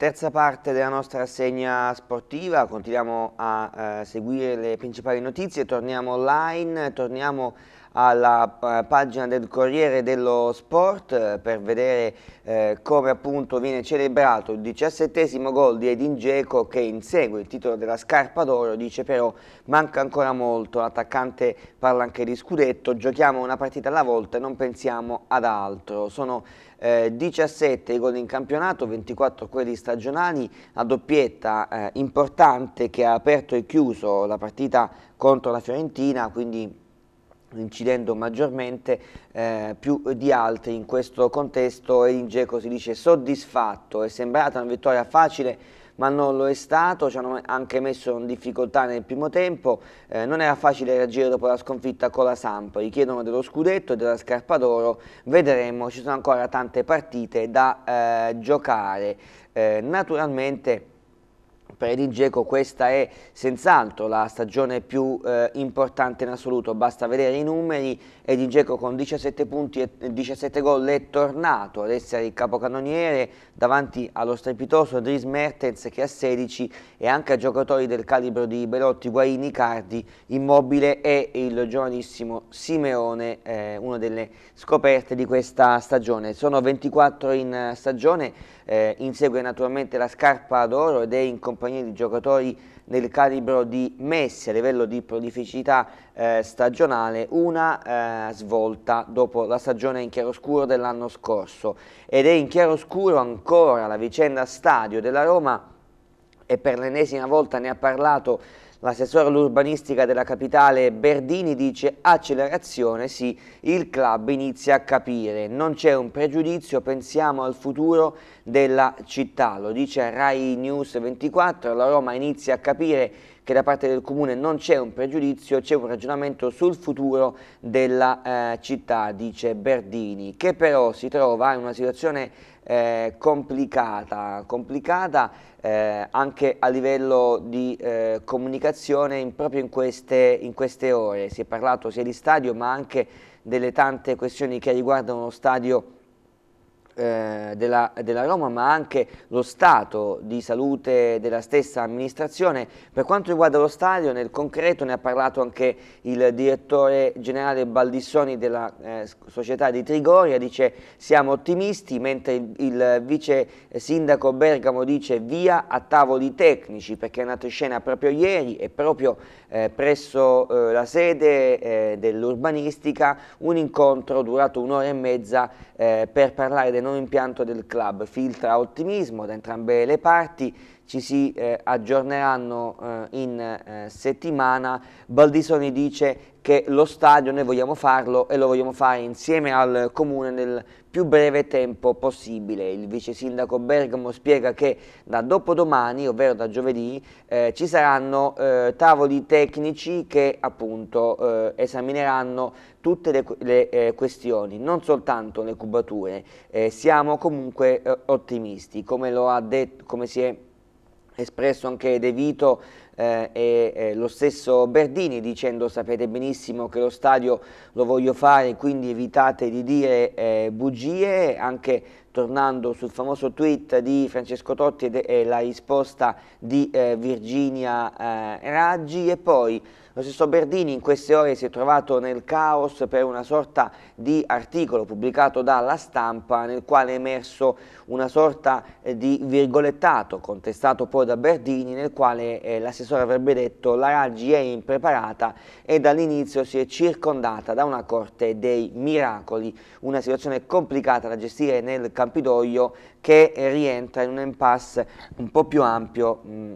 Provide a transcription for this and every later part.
Terza parte della nostra rassegna sportiva, continuiamo a eh, seguire le principali notizie, torniamo online, torniamo alla eh, pagina del Corriere dello Sport eh, per vedere eh, come appunto viene celebrato il diciassettesimo gol di Edin Dzeko che insegue il titolo della scarpa d'oro, dice però manca ancora molto, l'attaccante parla anche di scudetto, giochiamo una partita alla volta e non pensiamo ad altro. Sono eh, 17 i gol in campionato, 24 quelli stagionali, la doppietta eh, importante che ha aperto e chiuso la partita contro la Fiorentina, quindi incidendo maggiormente eh, più di altri in questo contesto e in Geco si dice soddisfatto, è sembrata una vittoria facile ma non lo è stato, ci hanno anche messo in difficoltà nel primo tempo, eh, non era facile reagire dopo la sconfitta con la Samp, richiedono dello scudetto e della scarpa d'oro, vedremo, ci sono ancora tante partite da eh, giocare, eh, naturalmente per Edin Dzeko questa è senz'altro la stagione più eh, importante in assoluto, basta vedere i numeri, Edin Dzeko con 17 punti e 17 gol è tornato ad essere il capocannoniere davanti allo strepitoso Dries Mertens che ha 16 e anche a giocatori del calibro di Belotti, Guaini, Cardi, Immobile e il giovanissimo Simeone, eh, una delle scoperte di questa stagione. Sono 24 in stagione, eh, insegue naturalmente la scarpa d'oro ed è in competizione compagnia di giocatori nel calibro di Messi a livello di prolificità eh, stagionale, una eh, svolta dopo la stagione in chiaroscuro dell'anno scorso ed è in chiaroscuro ancora la vicenda stadio della Roma e per l'ennesima volta ne ha parlato L'assessore all'urbanistica della capitale Berdini dice accelerazione sì, il club inizia a capire, non c'è un pregiudizio, pensiamo al futuro della città, lo dice Rai News 24, la Roma inizia a capire che da parte del comune non c'è un pregiudizio, c'è un ragionamento sul futuro della eh, città, dice Berdini, che però si trova in una situazione eh, complicata, complicata eh, anche a livello di eh, comunicazione in, proprio in queste, in queste ore. Si è parlato sia di stadio ma anche delle tante questioni che riguardano lo stadio eh, della, della, Roma ma anche lo stato di salute della stessa amministrazione. Per quanto riguarda lo stadio, nel concreto ne ha parlato anche il direttore generale Baldissoni della eh, società di Trigoria, dice siamo ottimisti, mentre il, il vice eh, sindaco Bergamo dice via a tavoli tecnici perché è nato in scena proprio ieri e proprio eh, presso eh, la sede eh, dell'urbanistica un incontro durato un'ora e mezza per parlare dei nuovo impianto del club filtra ottimismo da entrambe le parti ci si eh, aggiorneranno eh, in eh, settimana. Baldisoni dice che lo stadio noi vogliamo farlo e lo vogliamo fare insieme al comune nel più breve tempo possibile. Il vice sindaco Bergamo spiega che da dopodomani, ovvero da giovedì, eh, ci saranno eh, tavoli tecnici che appunto eh, esamineranno tutte le, le eh, questioni, non soltanto le cubature. Eh, siamo comunque ottimisti, come, come si è espresso anche De Vito eh, e eh, lo stesso Berdini dicendo sapete benissimo che lo stadio lo voglio fare quindi evitate di dire eh, bugie anche tornando sul famoso tweet di Francesco Totti e la risposta di eh, Virginia eh, Raggi e poi lo stesso Berdini in queste ore si è trovato nel caos per una sorta di articolo pubblicato dalla stampa nel quale è emerso una sorta eh, di virgolettato contestato poi da Berdini nel quale eh, l'assessore avrebbe detto la Raggi è impreparata e dall'inizio si è circondata da una corte dei miracoli, una situazione complicata da gestire nel caos Campidoglio che rientra in un impasse un po' più ampio mh,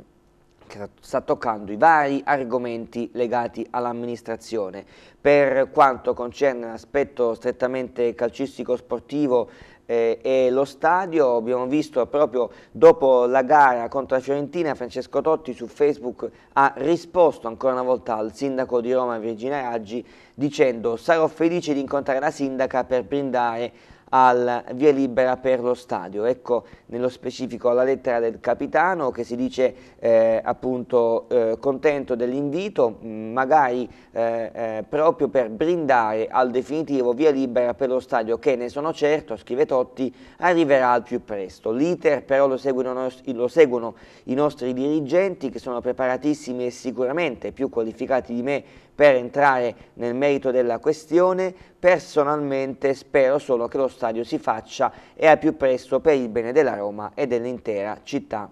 che sta toccando i vari argomenti legati all'amministrazione. Per quanto concerne l'aspetto strettamente calcistico-sportivo eh, e lo stadio, abbiamo visto proprio dopo la gara contro la Fiorentina, Francesco Totti su Facebook ha risposto ancora una volta al sindaco di Roma Virginia Raggi dicendo sarò felice di incontrare la sindaca per brindare al via libera per lo stadio. Ecco nello specifico la lettera del capitano che si dice eh, appunto eh, contento dell'invito, mm, magari eh, eh, proprio per brindare al definitivo via libera per lo stadio che ne sono certo, scrive Totti, arriverà al più presto. L'iter però lo seguono, lo seguono i nostri dirigenti che sono preparatissimi e sicuramente più qualificati di me per entrare nel merito della questione, personalmente spero solo che lo stadio si faccia e al più presto per il bene della Roma e dell'intera città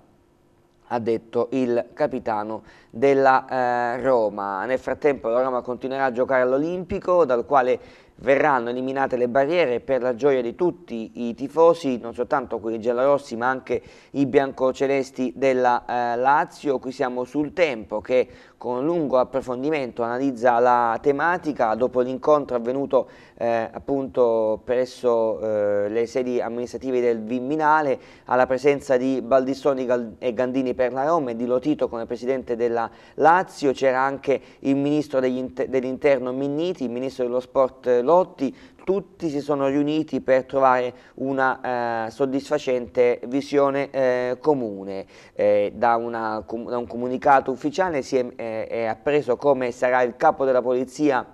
ha detto il capitano della eh, Roma. Nel frattempo la Roma continuerà a giocare all'Olimpico, dal quale verranno eliminate le barriere per la gioia di tutti i tifosi, non soltanto quelli giallorossi ma anche i biancocelesti della eh, Lazio. Qui siamo sul tempo che con lungo approfondimento analizza la tematica dopo l'incontro avvenuto eh, appunto presso eh, le sedi amministrative del Viminale alla presenza di Baldissoni e Gandini per la Roma e di Lotito come presidente della Lazio. C'era anche il ministro dell'interno dell Minniti, il ministro dello sport eh, Lotti, tutti si sono riuniti per trovare una eh, soddisfacente visione eh, comune. Eh, da, una, da, un comunicato ufficiale si è, eh, è appreso come sarà il capo della polizia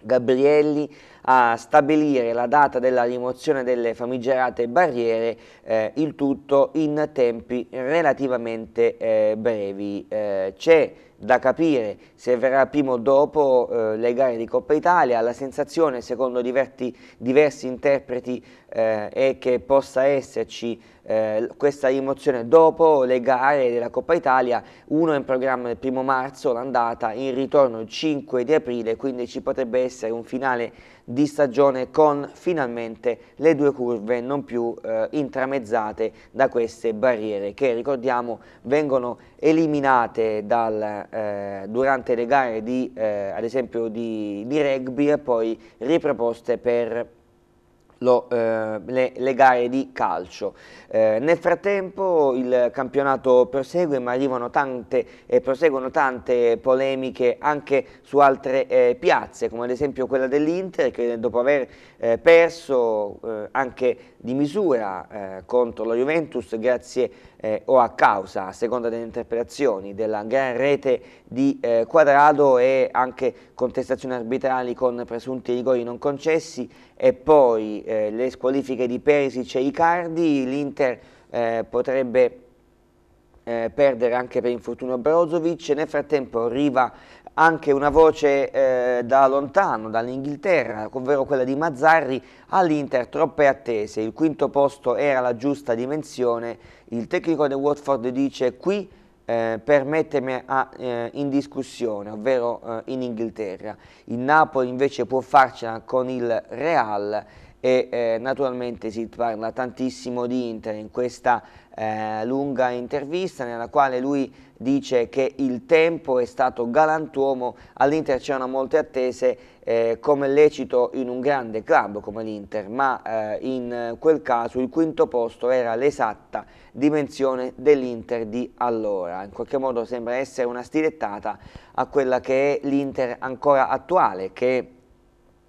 Gabrielli a stabilire la data della rimozione delle famigerate barriere, eh, il tutto in tempi relativamente eh, brevi. Eh, c'è da capire se verrà prima o dopo eh, le gare di Coppa Italia. La sensazione, secondo diverti, diversi interpreti, eh, è che possa esserci eh, questa rimozione dopo le gare della Coppa Italia. Uno è in programma il primo marzo, l'andata, in ritorno il 5 di aprile, quindi ci potrebbe essere un finale di stagione con finalmente le due curve non più eh, intramezzate da queste barriere che ricordiamo vengono eliminate dal, eh, durante le gare di, eh, ad esempio di, di rugby e poi riproposte per lo, eh, le, le, gare di calcio. Eh, nel frattempo il campionato prosegue ma arrivano tante, eh, proseguono tante polemiche anche su altre eh, piazze come ad esempio quella dell'Inter che dopo aver eh, perso eh, anche di misura eh, contro la Juventus grazie eh, o a causa, a seconda delle interpretazioni, della gran rete di eh, Quadrado e anche contestazioni arbitrali con presunti rigori non concessi e poi eh, le squalifiche di Perisic e Icardi, l'Inter eh, potrebbe eh, perdere anche per infortunio Brozovic, nel frattempo arriva anche una voce eh, da lontano, dall'Inghilterra, ovvero quella di Mazzarri, all'Inter troppe attese. Il quinto posto era la giusta dimensione. Il tecnico del Watford dice qui eh, per mettermi a, eh, in discussione, ovvero eh, in Inghilterra. Il Napoli invece può farcela con il Real e eh, naturalmente si parla tantissimo di Inter in questa eh, lunga intervista nella quale lui dice che il tempo è stato galantuomo, all'Inter c'erano molte attese eh, come lecito in un grande club come l'Inter, ma eh, in quel caso il quinto posto era l'esatta dimensione dell'Inter di allora, in qualche modo sembra essere una stilettata a quella che è l'Inter ancora attuale, che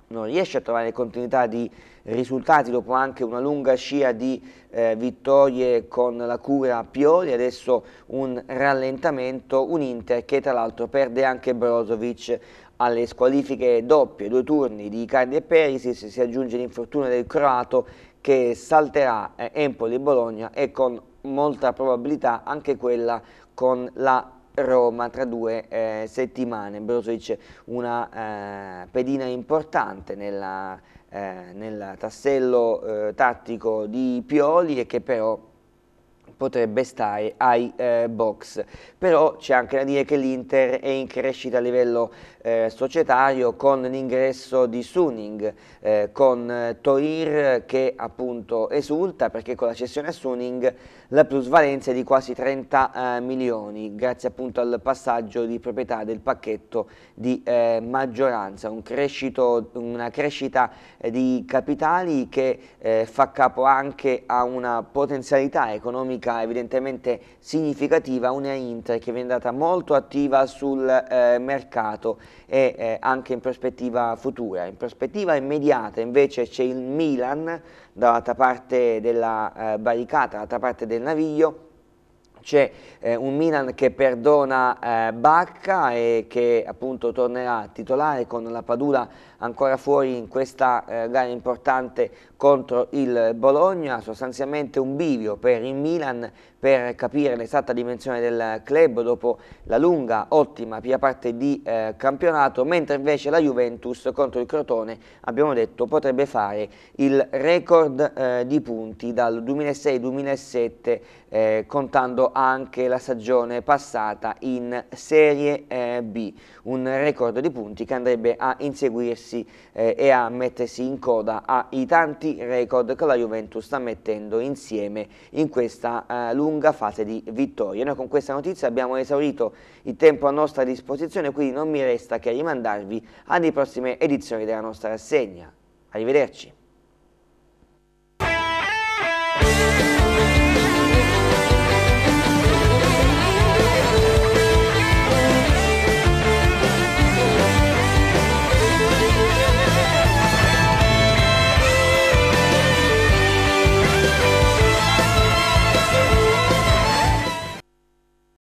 non riesce a trovare continuità di risultati dopo anche una lunga scia di eh, vittorie con la cura Pioli, adesso un rallentamento, un Inter che tra l'altro perde anche Brozovic alle squalifiche doppie, due turni di Cardi e Perisic, si aggiunge l'infortunio del croato che salterà eh, Empoli-Bologna e con molta probabilità anche quella con la Roma tra due eh, settimane. Brozovic una eh, pedina importante nella eh, nel tassello eh, tattico di Pioli e che però potrebbe stare ai eh, box. Però c'è anche da dire che l'Inter è in crescita a livello eh, societario con l'ingresso di Suning, eh, con eh, Toir che appunto esulta perché con la cessione a Suning la plusvalenza è di quasi 30 eh, milioni, grazie appunto al passaggio di proprietà del pacchetto di eh, maggioranza, Un crescito, una crescita eh, di capitali che eh, fa capo anche a una potenzialità economica evidentemente significativa, una Inter che viene data molto attiva sul eh, mercato e anche in prospettiva futura. In prospettiva immediata invece c'è il Milan dall'altra parte della barricata, dall'altra parte del del Naviglio c'è eh, un Milan che perdona eh, Bacca e che appunto tornerà titolare con la Padula ancora fuori in questa eh, gara importante contro il Bologna, sostanzialmente un bivio per il Milan per capire l'esatta dimensione del club dopo la lunga, ottima prima parte di eh, campionato, mentre invece la Juventus contro il Crotone, abbiamo detto, potrebbe fare il record eh, di punti dal 2006-2007, eh, contando anche la stagione passata in Serie eh, B, un record di punti che andrebbe a inseguirsi aprirsi eh, e a mettersi in coda ai tanti record che la Juventus sta mettendo insieme in questa eh, lunga fase di vittoria. Noi con questa notizia abbiamo esaurito il tempo a nostra disposizione, quindi non mi resta che rimandarvi alle prossime edizioni della nostra rassegna. Arrivederci.